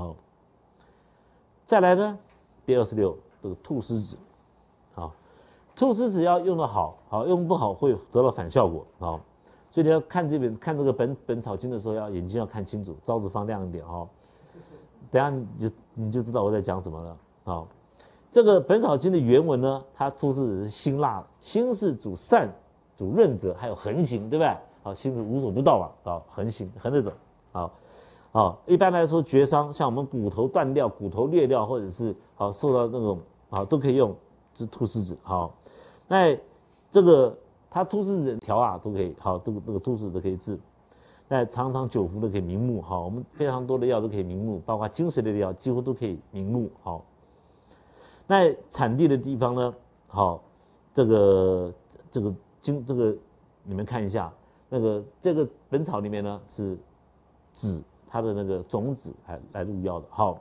好，再来呢，第二十六，这个菟丝子，好，菟丝子要用的好，好用不好会得到反效果，好，所以你要看这本看这个本《本草经》的时候，要眼睛要看清楚，招子放亮一点哈，等下你就你就知道我在讲什么了啊。这个《本草经》的原文呢，它菟丝子是辛辣，辛是主善，主润泽，还有横行，对不对？好，辛是无所不到嘛，好，横行横着走，好。好，一般来说，绝伤像我们骨头断掉、骨头裂掉，或者是好受到那种啊，都可以用这菟丝子。好，那这个它菟丝子条啊都可以好，这个这个菟丝都可以治。那常常久服都可以明目。好，我们非常多的药都可以明目，包括精神类的药几乎都可以明目。好，那产地的地方呢？好，这个这个经这个你们看一下，那个这个《本草》里面呢是指。它的那个种子来来入药的，好，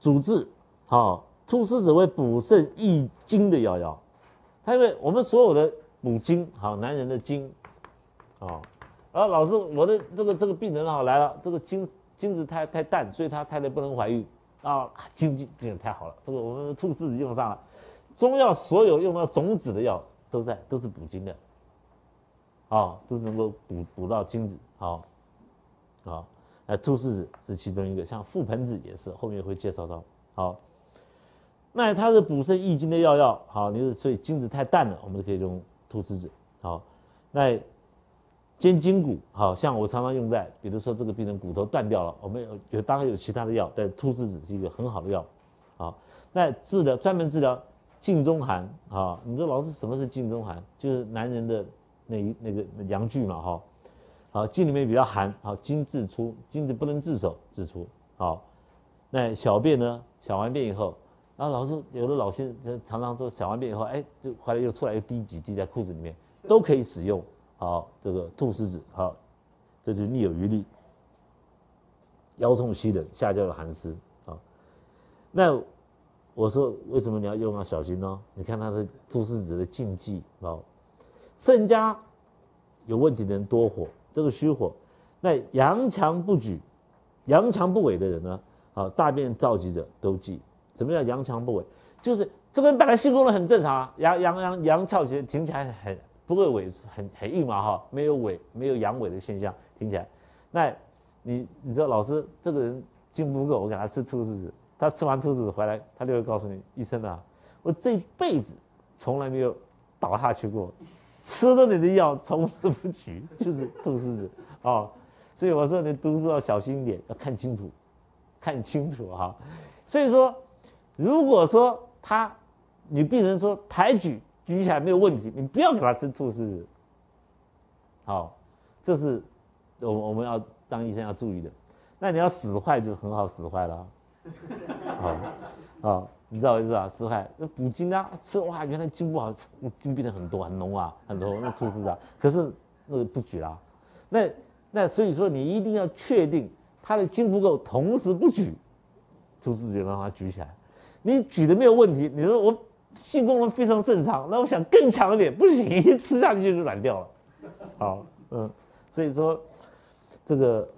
主治好菟丝子为补肾益精的药药，它因为我们所有的母精好男人的精啊，然后老师我的这个这个病人啊来了，这个精精子太太淡，所以他太太不能怀孕啊，精精这点太好了，这个我们菟丝子用上了，中药所有用到种子的药都在都是补精的，啊都是能够补补到精子好。好，那菟丝子是其中一个，像覆盆子也是，后面会介绍到。好，那它是补肾益精的药药，好，你是所以精子太淡了，我们就可以用菟丝子。好，那肩筋骨，好像我常常用在，比如说这个病人骨头断掉了，我们有有当然有其他的药，但菟丝子是一个很好的药。好，那治疗专门治疗颈中寒，好，你说老师什么是颈中寒？就是男人的那一那个阳具嘛，哈。好，镜里面比较寒，好金自出，金子不能自守自出，好，那小便呢？小完便以后，然后老师有的老先生常常说，小完便以后，哎，就回来又出来又滴几滴在裤子里面，都可以使用，好这个菟丝子，好，这就是力有余力，腰痛膝冷，下焦的寒湿，好，那我说为什么你要用啊？小心哦，你看它的菟丝子的禁忌啊，肾家有问题的人多火。这个虚火，那阳强不举、阳强不伟的人呢？啊，大便燥急者都忌。什么叫阳强不伟？就是这个人本来性功能很正常啊，阳阳阳阳翘起来，听起来很不会尾很很硬嘛哈，没有尾没有阳痿的现象，听起来。那你，你说老师，这个人精不够，我给他吃菟丝子，他吃完菟丝子回来，他就会告诉你医生啊，我这辈子从来没有倒下去过。吃了你的药，从不举，就是吐狮子啊！所以我说你读书要小心一点，要看清楚，看清楚哈。所以说，如果说他，你病人说抬举举起来没有问题，你不要给他吃吐狮子。好，这是我我们要当医生要注意的。那你要使坏就很好使坏了。好，好。你知道我意思吧？吃饭那补精啊，吃哇，原来精不好，精变得很多，很浓啊，很多。那厨师长，可是那个不举了。那那所以说，你一定要确定他的精不够，同时不举，厨师就让他举起来。你举的没有问题，你说我性功能非常正常，那我想更强一点，不行，吃下去就是软掉了。好，嗯，所以说这个。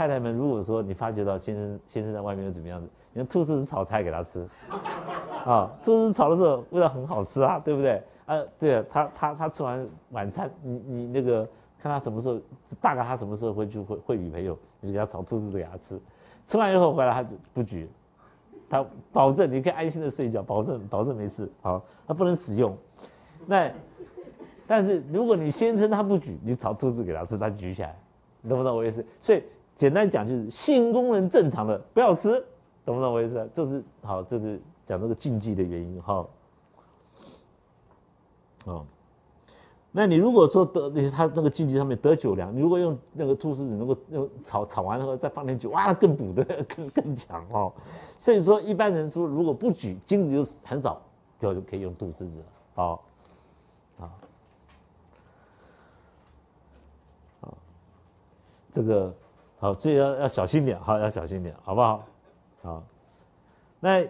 太太们，如果说你发觉到先生先生在外面又怎么样子，你看兔子是炒菜给他吃，啊，兔子炒的时候味道很好吃啊，对不对？啊，对啊，他他他吃完晚餐，你你那个看他什么时候，大概他什么时候会去会会女朋友，你就给他炒兔子给他吃，吃完以后回来他就不举，他保证你可以安心的睡觉，保证保证没事，好，他不能使用。那但是如果你先生他不举，你炒兔子给他吃，他举起来，你懂不懂我意思？所以。简单讲就是性功能正常的不要吃，懂不懂我意思？这是好，这是讲这个禁忌的原因。哈。啊，那你如果说得你他那个禁忌上面得酒粮，你如果用那个菟丝子能够用炒炒完后再放点酒，哇，更补的 更更强哦。所以说一般人说如果不举，精子就很少，就可以用菟丝子啊啊啊，这个。好，这要要小心点，好，要小心点，好不好？好，那。